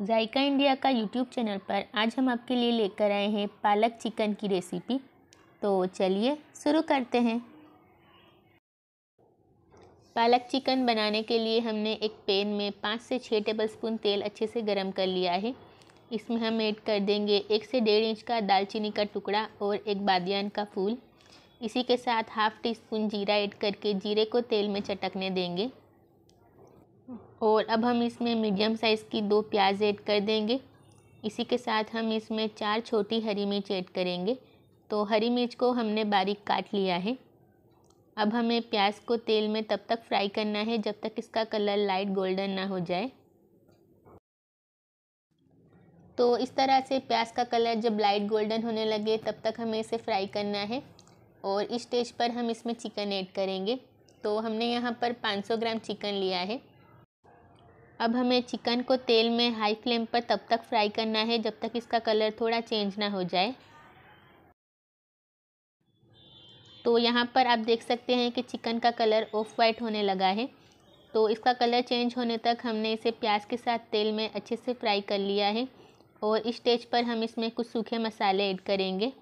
जायका India का YouTube channel पर आज हम आपके लिए लेकर आए हैं पालक चिकन की रेसिपी तो चलिए शुरू करते हैं पालक चिकन बनाने के लिए हमने एक पैन में पाँच से छः टेबलस्पून तेल अच्छे से गर्म कर लिया है इसमें हम ऐड कर देंगे एक से डेढ़ इंच का दालचीनी का टुकड़ा और एक बादियान का फूल इसी के साथ हाफ़ टी स्पून जीरा ऐड करके जीरे को तेल में चटकने देंगे और अब हम इसमें मीडियम साइज़ की दो प्याज ऐड कर देंगे इसी के साथ हम इसमें चार छोटी हरी मिर्च ऐड करेंगे तो हरी मिर्च को हमने बारीक काट लिया है अब हमें प्याज को तेल में तब तक फ्राई करना है जब तक इसका कलर लाइट गोल्डन ना हो जाए तो इस तरह से प्याज का कलर जब लाइट गोल्डन होने लगे तब तक हमें इसे फ्राई करना है और इस स्टेज पर हम इसमें चिकन ऐड करेंगे तो हमने यहाँ पर 500 ग्राम चिकन लिया है अब हमें चिकन को तेल में हाई फ्लेम पर तब तक फ्राई करना है जब तक इसका कलर थोड़ा चेंज ना हो जाए तो यहाँ पर आप देख सकते हैं कि चिकन का कलर ऑफ वाइट होने लगा है तो इसका कलर चेंज होने तक हमने इसे प्याज के साथ तेल में अच्छे से फ्राई कर लिया है और इस स्टेज पर हम इसमें कुछ सूखे मसाले ऐड करेंगे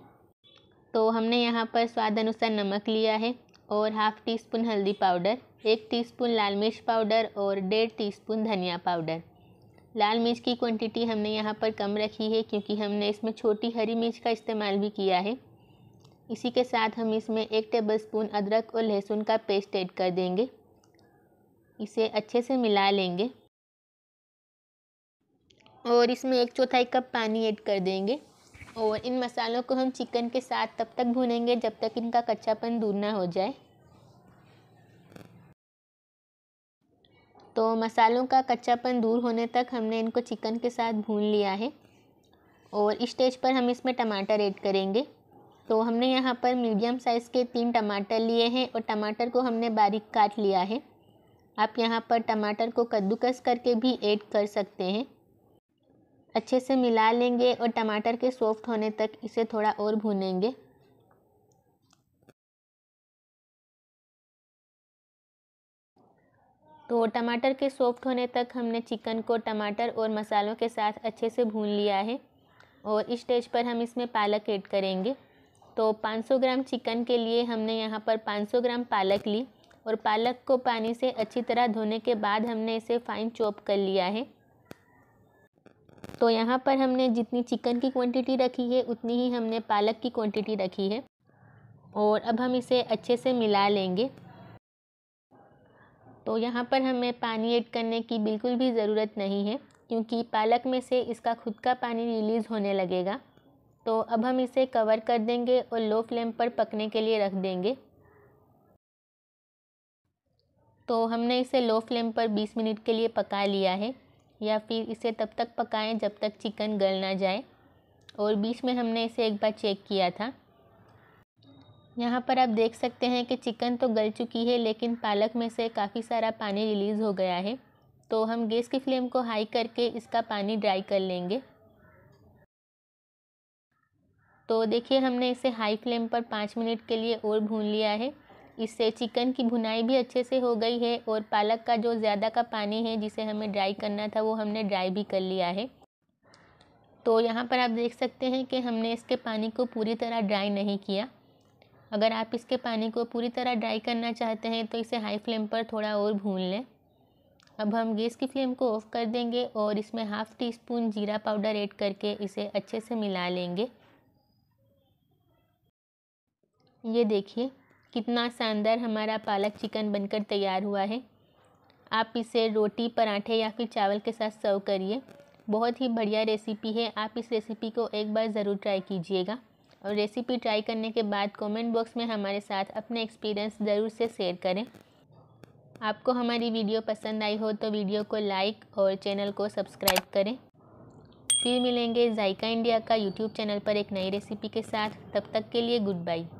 तो हमने यहाँ पर स्वाद अनुसार नमक लिया है और हाफ़ टी स्पून हल्दी पाउडर एक टीस्पून लाल मिर्च पाउडर और डेढ़ टीस्पून धनिया पाउडर लाल मिर्च की क्वांटिटी हमने यहाँ पर कम रखी है क्योंकि हमने इसमें छोटी हरी मिर्च का इस्तेमाल भी किया है इसी के साथ हम इसमें एक टेबलस्पून अदरक और लहसुन का पेस्ट ऐड कर देंगे इसे अच्छे से मिला लेंगे और इसमें एक चौथाई कप पानी ऐड कर देंगे और इन मसालों को हम चिकन के साथ तब तक भूनेंगे जब तक इनका कच्चापन दूर ना हो जाए तो मसालों का कच्चापन दूर होने तक हमने इनको चिकन के साथ भून लिया है और इस स्टेज पर हम इसमें टमाटर ऐड करेंगे तो हमने यहाँ पर मीडियम साइज़ के तीन टमाटर लिए हैं और टमाटर को हमने बारीक काट लिया है आप यहाँ पर टमाटर को कद्दूकस करके भी ऐड कर सकते हैं अच्छे से मिला लेंगे और टमाटर के सॉफ्ट होने तक इसे थोड़ा और भूनेंगे तो टमाटर के सॉफ्ट होने तक हमने चिकन को टमाटर और मसालों के साथ अच्छे से भून लिया है और इस स्टेज पर हम इसमें पालक ऐड करेंगे तो 500 ग्राम चिकन के लिए हमने यहाँ पर 500 ग्राम पालक ली और पालक को पानी से अच्छी तरह धोने के बाद हमने इसे फाइन चॉप कर लिया है तो यहाँ पर हमने जितनी चिकन की क्वांटिटी रखी है उतनी ही हमने पालक की क्वांटिटी रखी है और अब हम इसे अच्छे से मिला लेंगे तो यहाँ पर हमें पानी ऐड करने की बिल्कुल भी ज़रूरत नहीं है क्योंकि पालक में से इसका खुद का पानी रिलीज़ होने लगेगा तो अब हम इसे कवर कर देंगे और लो फ्लेम पर पकने के लिए रख देंगे तो हमने इसे लो फ्लेम पर 20 मिनट के लिए पका लिया है या फिर इसे तब तक पकाएं जब तक चिकन गल ना जाए और बीच में हमने इसे एक बार चेक किया था यहाँ पर आप देख सकते हैं कि चिकन तो गल चुकी है लेकिन पालक में से काफ़ी सारा पानी रिलीज़ हो गया है तो हम गैस की फ्लेम को हाई करके इसका पानी ड्राई कर लेंगे तो देखिए हमने इसे हाई फ्लेम पर पाँच मिनट के लिए और भून लिया है इससे चिकन की भुनाई भी अच्छे से हो गई है और पालक का जो ज़्यादा का पानी है जिसे हमें ड्राई करना था वो हमने ड्राई भी कर लिया है तो यहाँ पर आप देख सकते हैं कि हमने इसके पानी को पूरी तरह ड्राई नहीं किया अगर आप इसके पानी को पूरी तरह ड्राई करना चाहते हैं तो इसे हाई फ्लेम पर थोड़ा और भून लें अब हम गैस की फ्लेम को ऑफ़ कर देंगे और इसमें हाफ़ टी स्पून जीरा पाउडर ऐड करके इसे अच्छे से मिला लेंगे ये देखिए कितना शानदार हमारा पालक चिकन बनकर तैयार हुआ है आप इसे रोटी पराठे या फिर चावल के साथ सर्व करिए बहुत ही बढ़िया रेसिपी है आप इस रेसिपी को एक बार ज़रूर ट्राई कीजिएगा और रेसिपी ट्राई करने के बाद कमेंट बॉक्स में हमारे साथ अपने एक्सपीरियंस ज़रूर से शेयर करें आपको हमारी वीडियो पसंद आई हो तो वीडियो को लाइक और चैनल को सब्सक्राइब करें फिर मिलेंगे जायका इंडिया का यूट्यूब चैनल पर एक नई रेसिपी के साथ तब तक के लिए गुड बाई